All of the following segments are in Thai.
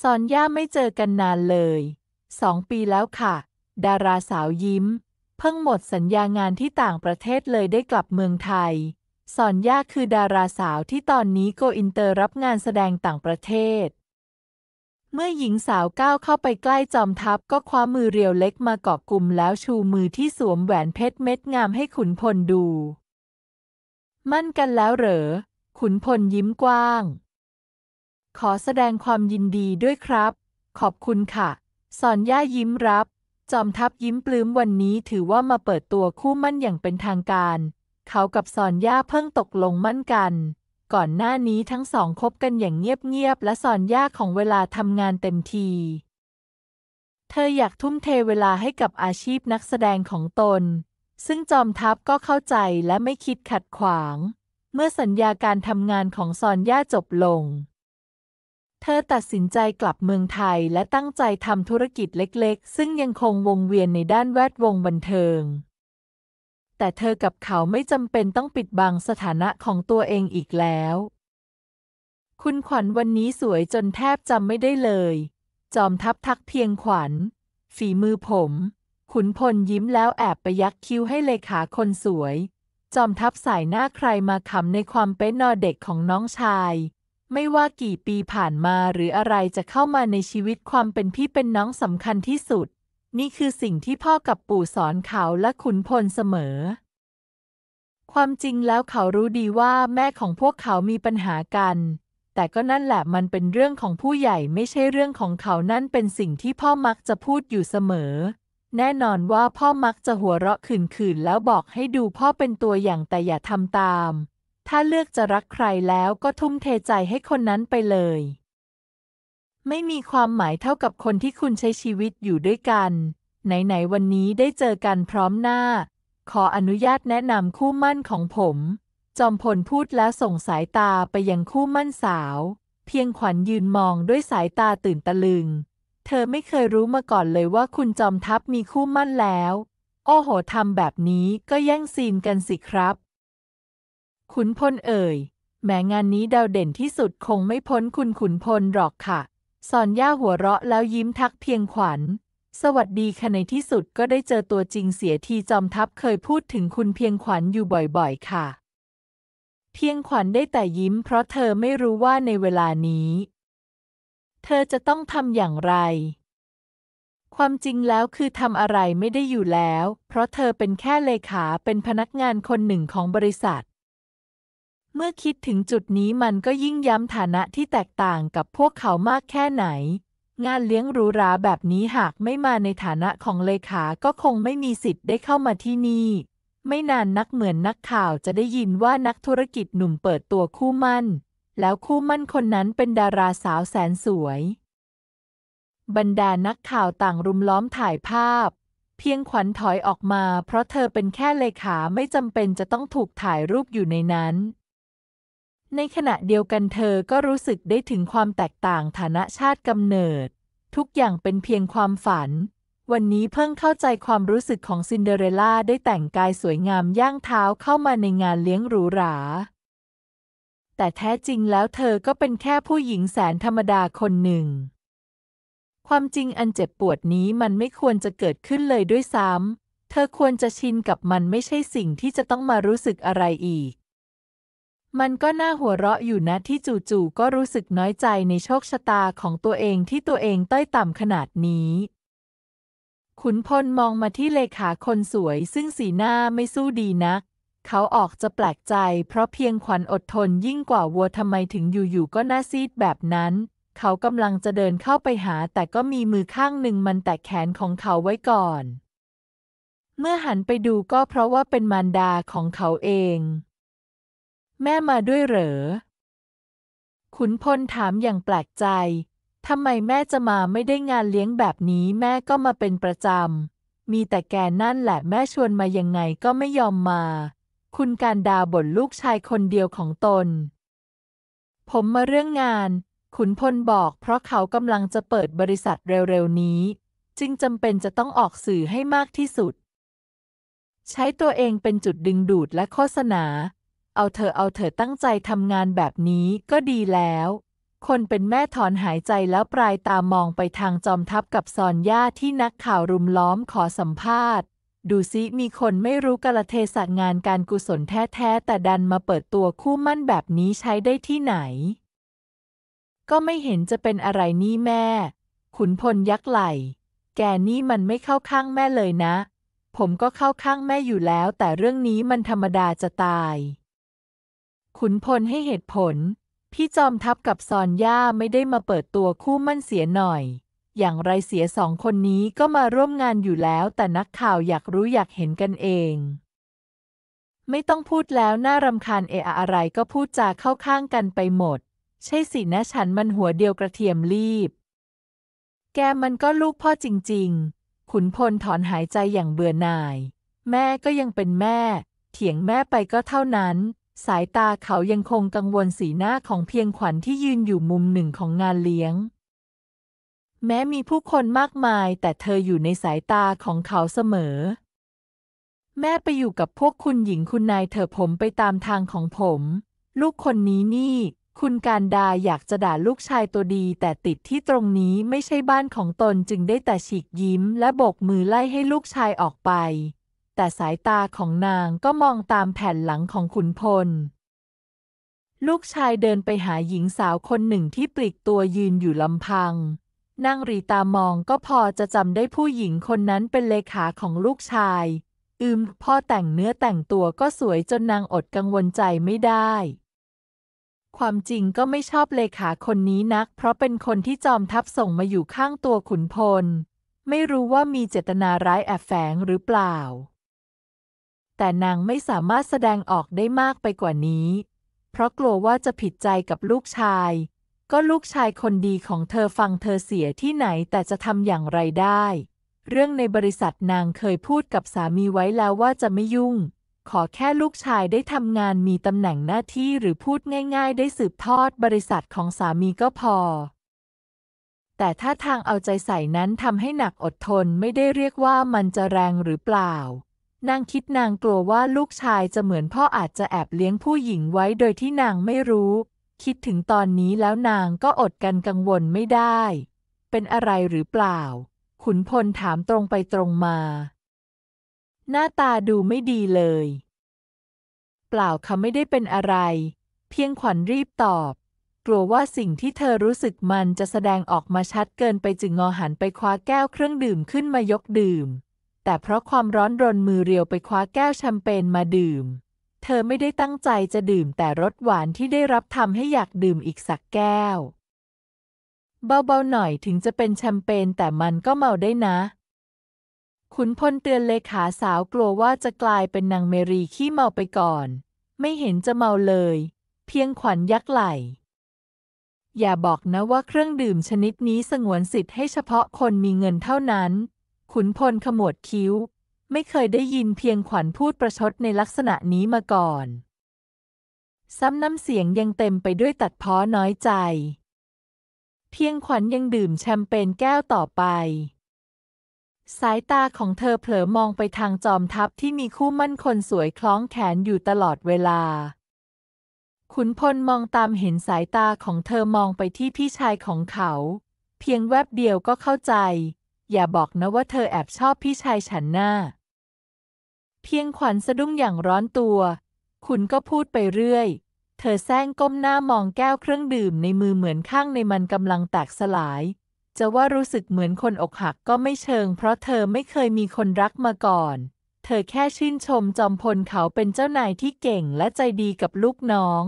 ซอนย่าไม่เจอกันนานเลย สองปีแล้วค่ะ ดาราสาวยิ้ม เพิ่งหมดสัญญางานที่ต่างประเทศเลยได้กลับเมืองไทยสอนย่าคือดาราสาวที่ตอนนี้โกอินเตอร์รับงานแสดงต่างประเทศ เมื่อหญิงสาวก้าวเข้าไปใกล้จอมทัพก็คว้ามือเรียวเล็กมาเกาะกลุ่มแล้วชูมือที่สวมแหวนเพชรเม็ดงามให้ขุนพลดู มั่นกันแล้วเหรอ ขุนพลยิ้มกว้างขอแสดงความยินดีด้วยครับ ขอบคุณค่ะ สอนย่ายิ้มรับ จอมทัพยิ้มปลื้มวันนี้ถือว่ามาเปิดตัวคู่มั่นอย่างเป็นทางการ เขากับสอนย่าเพิ่งตกลงมั่นกัน ก่อนหน้านี้ทั้งสองคบกันอย่างเงียบ ๆ และสอนย่าของเวลาทำงานเต็มที เธออยากทุ่มเทเวลาให้กับอาชีพนักแสดงของตน ซึ่งจอมทัพก็เข้าใจและไม่คิดขัดขวาง เมื่อสัญญาการทำงานของสอนย่าจบลงเธอตัดสินใจกลับเมืองไทยและตั้งใจทำธุรกิจเล็กๆ ซึ่งยังคงวงเวียนในด้านแวดวงบันเทิง แต่เธอกับเขาไม่จำเป็นต้องปิดบังสถานะของตัวเองอีกแล้ว คุณขวัญวันนี้สวยจนแทบจำไม่ได้เลย จอมทัพทักเพียงขวัญ ฝีมือผม ขุนพลยิ้มแล้วแอบไปยักคิ้วให้เลขาคนสวย จอมทัพสายหน้าใครมาขำในความเป๊ะนอเด็กของน้องชายไม่ว่ากี่ปีผ่านมาหรืออะไรจะเข้ามาในชีวิตความเป็นพี่เป็นน้องสำคัญที่สุด นี่คือสิ่งที่พ่อกับปู่สอนเขาและขุนพลเสมอ ความจริงแล้วเขารู้ดีว่าแม่ของพวกเขามีปัญหากัน แต่ก็นั่นแหละมันเป็นเรื่องของผู้ใหญ่ไม่ใช่เรื่องของเขานั่นเป็นสิ่งที่พ่อมักจะพูดอยู่เสมอ แน่นอนว่าพ่อมักจะหัวเราะขื่นๆ แล้วบอกให้ดูพ่อเป็นตัวอย่างแต่อย่าทำตามถ้าเลือกจะรักใครแล้วก็ทุ่มเทใจให้คนนั้นไปเลย ไม่มีความหมายเท่ากับคนที่คุณใช้ชีวิตอยู่ด้วยกัน ไหนๆวันนี้ได้เจอกันพร้อมหน้า ขออนุญาตแนะนำคู่มั่นของผม จอมพลพูดแล้วส่งสายตาไปยังคู่มั่นสาว เพียงขวัญยืนมองด้วยสายตาตื่นตะลึง เธอไม่เคยรู้มาก่อนเลยว่าคุณจอมทัพมีคู่มั่นแล้ว โอ้โหทำแบบนี้ก็แย่งซีนกันสิครับขุนพลเอ่ยแม้งานนี้ดาวเด่นที่สุดคงไม่พ้นคุณขุนพลหรอกค่ะ สอนย่าหัวเราะ แล้วยิ้มทักเพียงขวัญ สวัสดีค่ะในที่สุดก็ได้เจอตัวจริงเสียทีจอมทัพเคยพูดถึงคุณเพียงขวัญอยู่บ่อยๆ ค่ะ เพียงขวัญได้แต่ยิ้มเพราะเธอไม่รู้ว่าในเวลานี้ เธอจะต้องทำอย่างไร ความจริงแล้วคือทำอะไรไม่ได้อยู่แล้ว เพราะเธอเป็นแค่เลขาเป็นพนักงานคนหนึ่งของบริษัทเมื่อคิดถึงจุดนี้มันก็ยิ่งย้ำฐานะที่แตกต่างกับพวกเขามากแค่ไหน งานเลี้ยงหรูหราแบบนี้หากไม่มาในฐานะของเลขา ก็คงไม่มีสิทธิ์ได้เข้ามาที่นี่ ไม่นานนักเหมือนนักข่าวจะได้ยินว่านักธุรกิจหนุ่มเปิดตัวคู่มั่นแล้วคู่มั่นคนนั้นเป็นดาราสาวแสนสวย บรรดานักข่าวต่างรุมล้อมถ่ายภาพ เพียงขวัญถอยออกมาเพราะเธอเป็นแค่เลขาไม่จำเป็นจะต้องถูกถ่ายรูปอยู่ในนั้นในขณะเดียวกันเธอก็รู้สึกได้ถึงความแตกต่างฐานะชาติกำเนิด ทุกอย่างเป็นเพียงความฝัน วันนี้เพิ่งเข้าใจความรู้สึกของซินเดอเรลล่าได้แต่งกายสวยงามย่างเท้าเข้ามาในงานเลี้ยงหรูหราแต่แท้จริงแล้วเธอก็เป็นแค่ผู้หญิงแสนธรรมดาคนหนึ่ง ความจริงอันเจ็บปวดนี้มันไม่ควรจะเกิดขึ้นเลยด้วยซ้ำเธอควรจะชินกับมันไม่ใช่สิ่งที่จะต้องมารู้สึกอะไรอีกมันก็น่าหัวเราะอยู่นะที่จู่ๆก็รู้สึกน้อยใจในโชคชะตาของตัวเองที่ตัวเองต้อยต่ำขนาดนี้ ขุนพลมองมาที่เลขาคนสวย ซึ่งสีหน้าไม่สู้ดีนัก เขาออกจะแปลกใจ เพราะเพียงขวัญอดทนยิ่งกว่าวัวทำไมถึงอยู่ๆก็น่าซีดแบบนั้น เขากำลังจะเดินเข้าไปหาแต่ก็มีมือข้างหนึ่งมันแตะแขนของเขาไว้ก่อน เมื่อหันไปดูก็เพราะว่าเป็นมารดาของเขาเองแม่มาด้วยเหรอ ขุนพลถามอย่างแปลกใจ ทำไมแม่จะมาไม่ได้งานเลี้ยงแบบนี้แม่ก็มาเป็นประจำ มีแต่แกนั่นแหละแม่ชวนมายังไงก็ไม่ยอมมา คุณการดาบ่นลูกชายคนเดียวของตน ผมมาเรื่องงาน ขุนพลบอกเพราะเขากำลังจะเปิดบริษัทเร็วๆนี้ จึงจำเป็นจะต้องออกสื่อให้มากที่สุด ใช้ตัวเองเป็นจุดดึงดูดและโฆษณาเอาเธอเอาเธอตั้งใจทำงานแบบนี้ก็ดีแล้ว คนเป็นแม่ถอนหายใจแล้วปลายตามองไปทางจอมทัพกับซอนย่าที่นักข่าวรุมล้อมขอสัมภาษณ์ ดูซิมีคนไม่รู้กละเทศะงานการกุศลแท้ๆแต่ดันมาเปิดตัวคู่มั่นแบบนี้ใช้ได้ที่ไหน ก็ไม่เห็นจะเป็นอะไรนี่แม่ ขุนพลยักไหล แกนี่มันไม่เข้าข้างแม่เลยนะ ผมก็เข้าข้างแม่อยู่แล้ว แต่เรื่องนี้มันธรรมดาจะตายขุนพลให้เหตุผล พี่จอมทัพกับซอนย่า ไม่ได้มาเปิดตัวคู่มั่นเสียหน่อย อย่างไรเสียสองคนนี้ก็มาร่วมงานอยู่แล้ว แต่นักข่าวอยากรู้อยากเห็นกันเอง ไม่ต้องพูดแล้วน่ารำคาญเอะอะไรก็พูดจาเข้าข้างกันไปหมด ใช่สินะฉันมันหัวเดียวกระเทียมรีบ แกมันก็ลูกพ่อจริง ๆ ขุนพลถอนหายใจอย่างเบื่อหน่าย แม่ก็ยังเป็นแม่ เถียงแม่ไปก็เท่านั้นสายตาเขายังคงกังวลสีหน้าของเพียงขวัญที่ยืนอยู่มุมหนึ่งของงานเลี้ยง แม้มีผู้คนมากมายแต่เธออยู่ในสายตาของเขาเสมอ แม่ไปอยู่กับพวกคุณหญิงคุณนายเธอผมไปตามทางของผมลูกคนนี้นี่ คุณการดาอยากจะด่าลูกชายตัวดี แต่ติดที่ตรงนี้ไม่ใช่บ้านของตนจึงได้แต่ฉีกยิ้มและโบกมือไล่ให้ลูกชายออกไปแต่สายตาของนางก็มองตามแผ่นหลังของขุนพล ลูกชายเดินไปหาหญิงสาวคนหนึ่งที่ปลีกตัวยืนอยู่ลำพังนั่งรีตามองก็พอจะจำได้ผู้หญิงคนนั้นเป็นเลขาของลูกชาย อืมพ่อแต่งเนื้อแต่งตัวก็สวยจนนางอดกังวลใจไม่ได้ ความจริงก็ไม่ชอบเลขาคนนี้นัก เพราะเป็นคนที่จอมทัพส่งมาอยู่ข้างตัวขุนพล ไม่รู้ว่ามีเจตนาร้ายแอบแฝงหรือเปล่าแต่นางไม่สามารถแสดงออกได้มากไปกว่านี้ เพราะกลัวว่าจะผิดใจกับลูกชาย ก็ลูกชายคนดีของเธอฟังเธอเสียที่ไหนแต่จะทำอย่างไรได้ เรื่องในบริษัทนางเคยพูดกับสามีไว้แล้วว่าจะไม่ยุ่ง ขอแค่ลูกชายได้ทำงานมีตำแหน่งหน้าที่หรือพูดง่ายๆ ได้สืบทอด บริษัทของสามีก็พอ แต่ถ้าทางเอาใจใส่นั้นทำให้หนักอดทนไม่ได้เรียกว่ามันจะแรงหรือเปล่านางคิดนางกลัวว่าลูกชายจะเหมือนพ่ออาจจะแอบเลี้ยงผู้หญิงไว้โดยที่นางไม่รู้ คิดถึงตอนนี้แล้วนางก็อดกันกังวลไม่ได้ เป็นอะไรหรือเปล่า ขุนพลถามตรงไปตรงมา หน้าตาดูไม่ดีเลย เปล่าค่ะไม่ได้เป็นอะไร เพียงขวัญรีบตอบ กลัวว่าสิ่งที่เธอรู้สึกมันจะแสดงออกมาชัดเกิน ไปจึงงอหันไปคว้าแก้วเครื่องดื่มขึ้นมายกดื่มแต่เพราะความร้อนรนมือเรียวไปคว้าแก้วแชมเปญมาดื่ม เธอไม่ได้ตั้งใจจะดื่มแต่รสหวานที่ได้รับทำให้อยากดื่มอีกสักแก้ว เบาๆหน่อยถึงจะเป็นแชมเปญแต่มันก็เมาได้นะขุนพลเตือนเลขาสาวกลัวว่าจะกลายเป็นนางเมรีขี้เมาไปก่อน ไม่เห็นจะเมาเลยเพียงขวัญยักไหล อย่าบอกนะว่าเครื่องดื่มชนิดนี้สงวนสิทธิ์ให้เฉพาะคนมีเงินเท่านั้นขุนพลขมวดคิ้ว ไม่เคยได้ยินเพียงขวัญพูดประชดในลักษณะนี้มาก่อน ซ้ำน้ำเสียงยังเต็มไปด้วยตัดพ้อ น้อยใจ เพียงขวัญยังดื่มแชมเปญแก้วต่อไป สายตาของเธอเผลอมองไปทางจอมทัพที่มีคู่มั่นคนสวยคล้องแขนอยู่ตลอดเวลา ขุนพลมองตามเห็นสายตาของเธอมองไปที่พี่ชายของเขา เพียงแวบเดียวก็เข้าใจอย่าบอกนะว่าเธอแอบชอบพี่ชายฉันหน้า เพียงขวัญสะดุ้งอย่างร้อนตัว คุณก็พูดไปเรื่อย เธอแซงก้มหน้ามองแก้วเครื่องดื่มในมือเหมือนข้างในมันกำลังแตกสลาย จะว่ารู้สึกเหมือนคนอกหักก็ไม่เชิงเพราะเธอไม่เคยมีคนรักมาก่อน เธอแค่ชื่นชมจอมพลเขาเป็นเจ้านายที่เก่งและใจดีกับลูกน้อง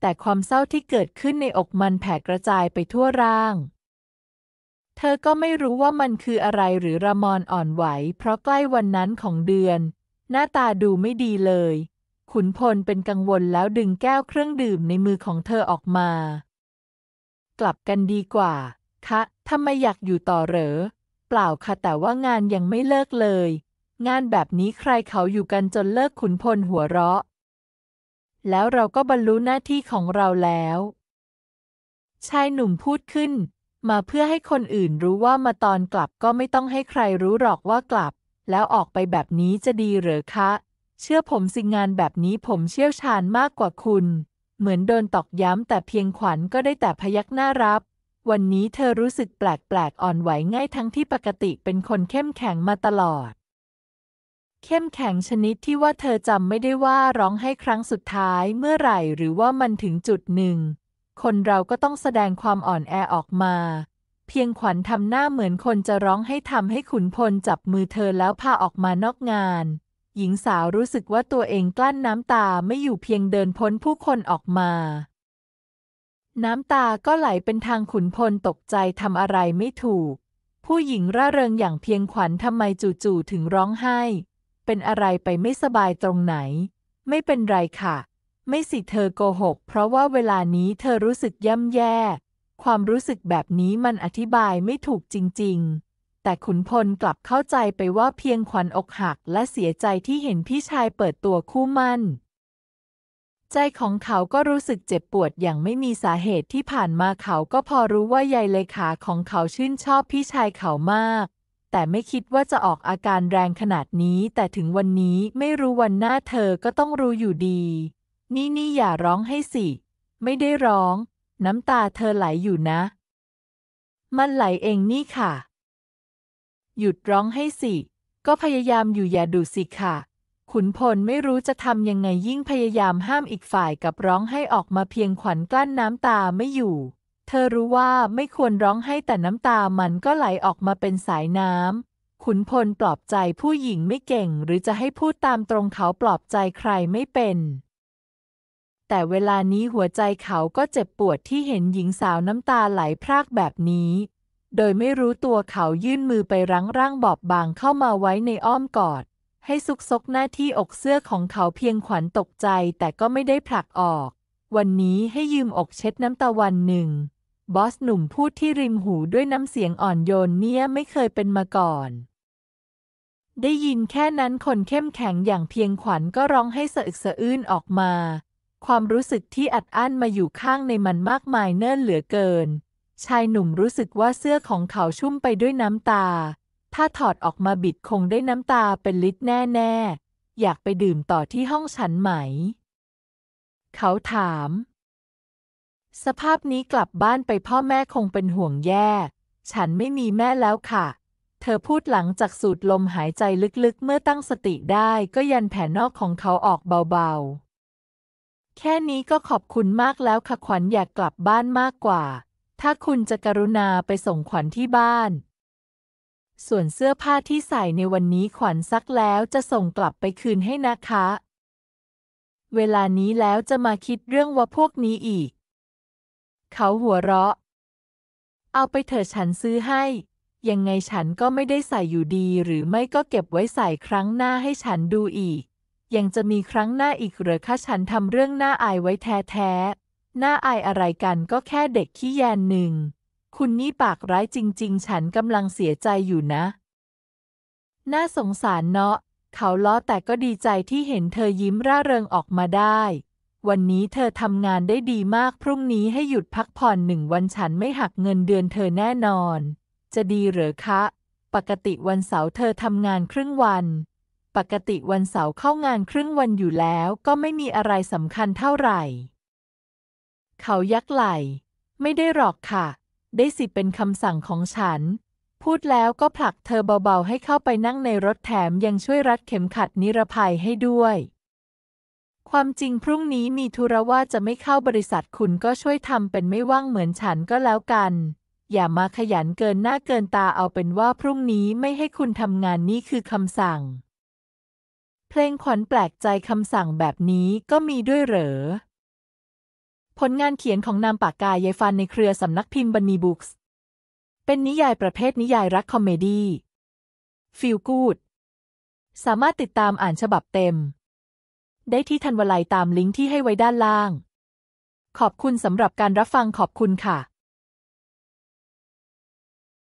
แต่ความเศร้าที่เกิดขึ้นในอกมันแผ่กระจายไปทั่วร่างเธอก็ไม่รู้ว่ามันคืออะไรหรือระมอนอ่อนไหวเพราะใกล้วันนั้นของเดือน หน้าตาดูไม่ดีเลย ขุนพลเป็นกังวลแล้วดึงแก้วเครื่องดื่มในมือของเธอออกมา กลับกันดีกว่าคะทำไมอยากอยู่ต่อเหรอ เปล่าค่ะแต่ว่างานยังไม่เลิกเลย งานแบบนี้ใครเขาอยู่กันจนเลิกขุนพลหัวเราะ แล้วเราก็บรรลุหน้าที่ของเราแล้วชายหนุ่มพูดขึ้นมาเพื่อให้คนอื่นรู้ว่ามาตอนกลับก็ไม่ต้องให้ใครรู้หรอกว่ากลับ แล้วออกไปแบบนี้จะดีหรือคะ เชื่อผมสิงานแบบนี้ผมเชี่ยวชาญมากกว่าคุณ เหมือนโดนตอกย้ำแต่เพียงขวัญก็ได้แต่พยักหน้ารับ วันนี้เธอรู้สึกแปลกๆอ่อนไหวง่ายทั้งที่ปกติเป็นคนเข้มแข็งมาตลอด เข้มแข็งชนิดที่ว่าเธอจำไม่ได้ว่าร้องให้ครั้งสุดท้ายเมื่อไหร่หรือว่ามันถึงจุดหนึ่งคนเราก็ต้องแสดงความอ่อนแอออกมา เพียงขวัญทำหน้าเหมือนคนจะร้องให้ทำให้ขุนพลจับมือเธอแล้วพาออกมานอกงาน หญิงสาวรู้สึกว่าตัวเองกลั้นน้ำตาไม่อยู่เพียงเดินพ้นผู้คนออกมา น้ำตาก็ไหลเป็นทางขุนพลตกใจทำอะไรไม่ถูก ผู้หญิงร่าเริงอย่างเพียงขวัญทำไมจู่ๆถึงร้องไห้ เป็นอะไรไปไม่สบายตรงไหน ไม่เป็นไรค่ะไม่สิเธอโกหก เพราะว่าเวลานี้เธอรู้สึกย่ำแย่ ความรู้สึกแบบนี้มันอธิบายไม่ถูกจริงๆ แต่ขุนพลกลับเข้าใจไปว่าเพียงขวัญอกหักและเสียใจที่เห็นพี่ชายเปิดตัวคู่มั่นใจของเขาก็รู้สึกเจ็บปวดอย่างไม่มีสาเหตุที่ผ่านมาเขาก็พอรู้ว่ายายเลขาของเขาชื่นชอบพี่ชายเขามาก แต่ไม่คิดว่าจะออกอาการแรงขนาดนี้ แต่ถึงวันนี้ไม่รู้วันหน้าเธอก็ต้องรู้อยู่ดีนี่นี่อย่าร้องให้สิ ไม่ได้ร้อง น้ำตาเธอไหลอยู่นะ มันไหลเองนี่ค่ะ หยุดร้องให้สิ ก็พยายามอยู่อย่าดูสิค่ะ ขุนพลไม่รู้จะทำยังไงยิ่งพยายามห้ามอีกฝ่ายกับร้องให้ออกมาเพียงขวัญกลั้นน้ำตาไม่อยู่ เธอรู้ว่าไม่ควรร้องให้แต่น้ำตามันก็ไหลออกมาเป็นสายน้ำขุนพลปลอบใจผู้หญิงไม่เก่งหรือจะให้พูดตามตรงเขาปลอบใจใครไม่เป็นแต่เวลานี้หัวใจเขาก็เจ็บปวดที่เห็นหญิงสาวน้ำตาไหลพรากแบบนี้ โดยไม่รู้ตัวเขายื่นมือไป รั้งร่างบอบบางเข้ามาไว้ในอ้อมกอด ให้ซุกซกหน้าที่อกเสื้อของเขาเพียงขวัญตกใจแต่ก็ไม่ได้ผลักออก วันนี้ให้ยืมอกเช็ดน้ำตาวันหนึ่ง บอสหนุ่มพูดที่ริมหูด้วยน้ำเสียงอ่อนโยนเนี่ยไม่เคยเป็นมาก่อน ได้ยินแค่นั้นคนเข้มแข็งอย่างเพียงขวัญก็ร้องให้สะอึกสะอื้นออกมาความรู้สึกที่อัดอั้นมาอยู่ข้างในมันมากมายเนิ่นเหลือเกิน ชายหนุ่มรู้สึกว่าเสื้อของเขาชุ่มไปด้วยน้ำตา ถ้าถอดออกมาบิดคงได้น้ำตาเป็นลิตรแน่ๆ อยากไปดื่มต่อที่ห้องฉันไหม เขาถาม สภาพนี้กลับบ้านไปพ่อแม่คงเป็นห่วงแย่ ฉันไม่มีแม่แล้วค่ะ เธอพูดหลังจากสูดลมหายใจลึกๆ เมื่อตั้งสติได้ก็ยันแผ่นอกของเขาออกเบาๆแค่นี้ก็ขอบคุณมากแล้วค่ะขวัญอยากกลับบ้านมากกว่า ถ้าคุณจะกรุณาไปส่งขวัญที่บ้าน ส่วนเสื้อผ้าที่ใส่ในวันนี้ขวัญซักแล้วจะส่งกลับไปคืนให้นะคะ เวลานี้แล้วจะมาคิดเรื่องว่าพวกนี้อีก เขาหัวเราะ เอาไปเถอะฉันซื้อให้ ยังไงฉันก็ไม่ได้ใส่อยู่ดีหรือไม่ก็เก็บไว้ใส่ครั้งหน้าให้ฉันดูอีกยังจะมีครั้งหน้าอีกหรือคะฉันทำเรื่องหน้าอายไว้แท้แท้หน้าอายอะไรกันก็แค่เด็กขี้แยนหนึ่ง คุณนี่ปากร้ายจริงๆ ฉันกำลังเสียใจอยู่นะ น่าสงสารเนาะ เขาล้อแต่ก็ดีใจที่เห็นเธอยิ้มร่าเริงออกมาได้ วันนี้เธอทำงานได้ดีมากพรุ่งนี้ให้หยุดพักผ่อนหนึ่งวันฉันไม่หักเงินเดือนเธอแน่นอน จะดีหรือคะ ปกติวันเสาร์เธอทำงานครึ่งวันปกติวันเสาร์เข้างานครึ่งวันอยู่แล้วก็ไม่มีอะไรสำคัญเท่าไหร่ เขายักไหล่ ไม่ได้หรอกค่ะ ได้สิเป็นคำสั่งของฉัน พูดแล้วก็ผลักเธอเบาๆ ให้เข้าไปนั่งในรถแถมยังช่วยรัดเข็มขัดนิรภัยให้ด้วย ความจริงพรุ่งนี้มีธุระว่าจะไม่เข้าบริษัทคุณก็ช่วยทำเป็นไม่ว่างเหมือนฉันก็แล้วกัน อย่ามาขยันเกินหน้าเกินตาเอาเป็นว่าพรุ่งนี้ไม่ให้คุณทำงานนี่คือคำสั่งเพลงขวัญแปลกใจคำสั่งแบบนี้ก็มีด้วยเหรอ ผลงานเขียนของนามปากกายายฟันในเครือสำนักพิมพ์บันนีบุ๊กส์เป็นนิยายประเภทนิยายรักคอมเมดี้ฟิลกูดสามารถติดตามอ่านฉบับเต็ม ได้ที่ทันวลัยตามลิงก์ที่ให้ไว้ด้านล่าง ขอบคุณสำหรับการรับฟังขอบคุณค่ะ